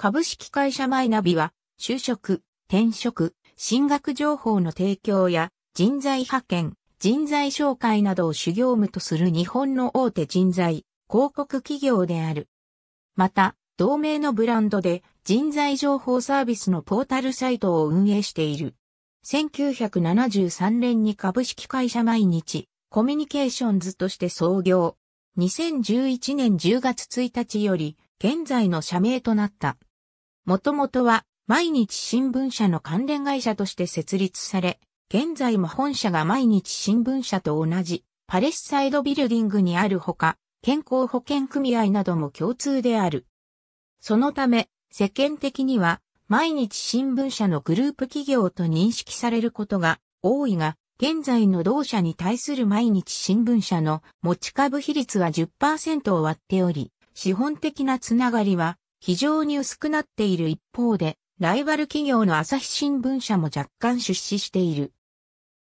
株式会社マイナビは、就職、転職、進学情報の提供や人材派遣、人材紹介などを主業務とする日本の大手人材、広告企業である。また、同名のブランドで人材情報サービスのポータルサイトを運営している。1973年に株式会社毎日コミュニケーションズとして創業。2011年10月1日より現在の社名となった。もともとは毎日新聞社の関連会社として設立され、現在も本社が毎日新聞社と同じパレスサイドビルディングにあるほか、健康保険組合なども共通である。そのため、世間的には毎日新聞社のグループ企業と認識されることが多いが、現在の同社に対する毎日新聞社の持ち株比率は10%を割っており、資本的なつながりは非常に薄くなっている一方で、ライバル企業の朝日新聞社も若干出資している。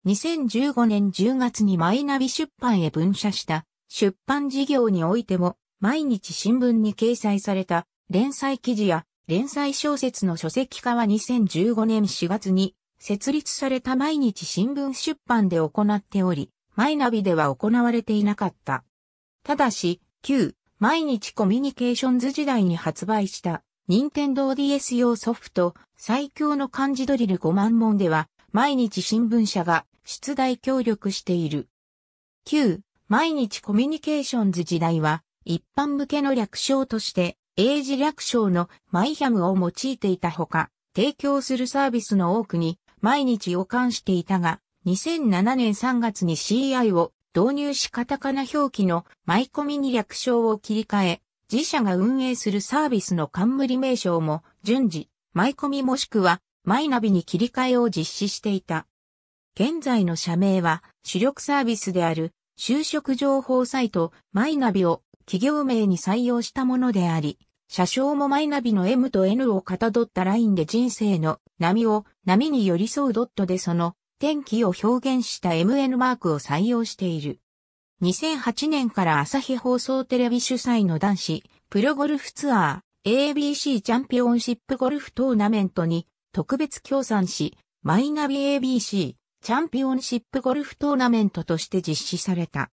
2015年10月にマイナビ出版へ分社した出版事業においても毎日新聞に掲載された連載記事や連載小説の書籍化は2015年4月に設立された毎日新聞出版で行っており、マイナビでは行われていなかった。ただし、旧毎日コミュニケーションズ時代に発売した任天堂 DS 用ソフト最強の漢字ドリル5万問では毎日新聞社が出題協力している。9、毎日コミュニケーションズ時代は一般向けの略称として英字略称のマイャムを用いていたほか提供するサービスの多くに毎日を冠していたが2007年3月に CI を導入しカタカナ表記のマイコミに略称を切り替え、自社が運営するサービスの冠名称も順次、マイコミもしくはマイナビに切り替えを実施していた。現在の社名は主力サービスである就職情報サイトマイナビを企業名に採用したものであり、社称もマイナビの M と N をかたどったラインで人生の波を波に寄り添うドットでその天気を表現した MN マークを採用している。2008年から朝日放送テレビ主催の男子プロゴルフツアー ABC チャンピオンシップゴルフトーナメントに特別協賛し、マイナビ ABC チャンピオンシップゴルフトーナメントとして実施された。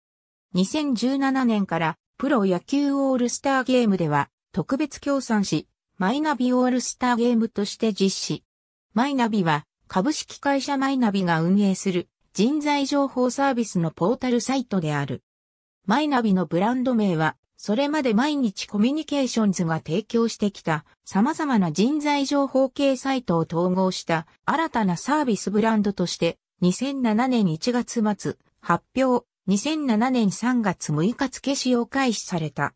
2017年からプロ野球オールスターゲームでは特別協賛し、マイナビオールスターゲームとして実施。マイナビは株式会社マイナビが運営する人材情報サービスのポータルサイトである。マイナビのブランド名は、それまで毎日コミュニケーションズが提供してきた様々な人材情報系サイトを統合した新たなサービスブランドとして2007年1月末発表、2007年3月6日付使用開始された。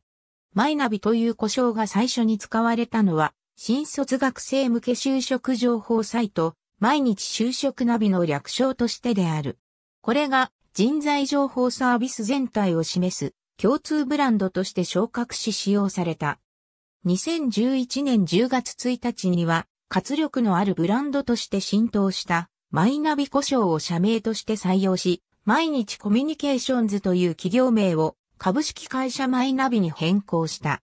マイナビという呼称が最初に使われたのは新卒学生向け就職情報サイト毎日就職ナビの略称としてである。これが人材情報サービス全体を示す共通ブランドとして昇格し使用された。2011年10月1日には活力のあるブランドとして浸透したマイナビ故障を社名として採用し、毎日コミュニケーションズという企業名を株式会社マイナビに変更した。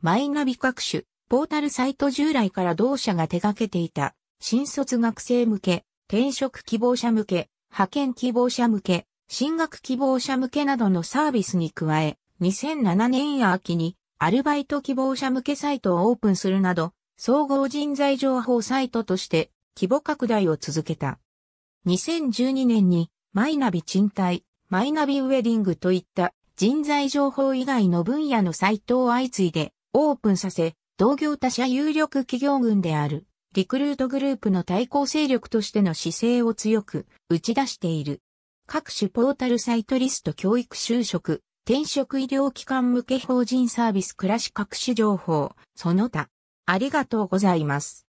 マイナビ各種、ポータルサイト従来から同社が手掛けていた新卒学生向け、転職希望者向け、派遣希望者向け、進学希望者向けなどのサービスに加え、2007年秋にアルバイト希望者向けサイトをオープンするなど、総合人材情報サイトとして規模拡大を続けた。2012年にマイナビ賃貸、マイナビウェディングといった人材情報以外の分野のサイトを相次いでオープンさせ、同業他社有力企業群であるリクルートグループの対抗勢力としての姿勢を強く打ち出している。各種ポータルサイトリスト教育就職、転職医療機関向け法人サービス暮らし各種情報、その他。ありがとうございます。